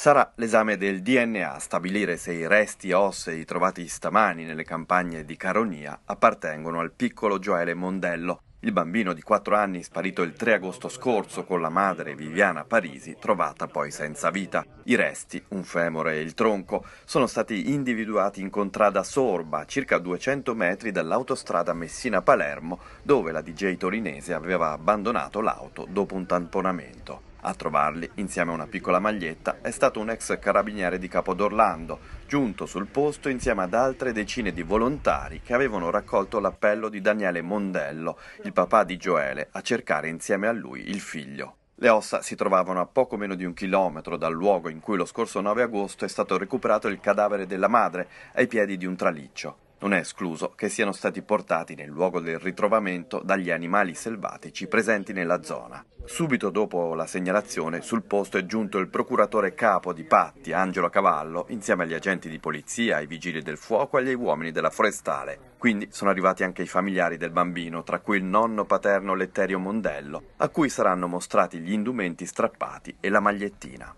sarà l'esame del DNA a stabilire se i resti ossei trovati stamani nelle campagne di Caronia appartengono al piccolo Gioele Mondello, il bambino di 4 anni sparito il 3 agosto scorso con la madre Viviana Parisi, trovata poi senza vita. I resti, un femore e il tronco, sono stati individuati in contrada Sorba, circa 200 metri dall'autostrada Messina-Palermo, dove la DJ torinese aveva abbandonato l'auto dopo un tamponamento. A trovarli, insieme a una piccola maglietta, è stato un ex carabiniere di Capodorlando, giunto sul posto insieme ad altre decine di volontari che avevano raccolto l'appello di Daniele Mondello, il papà di Gioele, a cercare insieme a lui il figlio. Le ossa si trovavano a poco meno di un chilometro dal luogo in cui lo scorso 9 agosto è stato recuperato il cadavere della madre ai piedi di un traliccio. Non è escluso che siano stati portati nel luogo del ritrovamento dagli animali selvatici presenti nella zona. Subito dopo la segnalazione sul posto è giunto il procuratore capo di Patti, Angelo Cavallo, insieme agli agenti di polizia, ai vigili del fuoco e agli uomini della forestale. Quindi sono arrivati anche i familiari del bambino, tra cui il nonno paterno Letterio Mondello, a cui saranno mostrati gli indumenti strappati e la magliettina.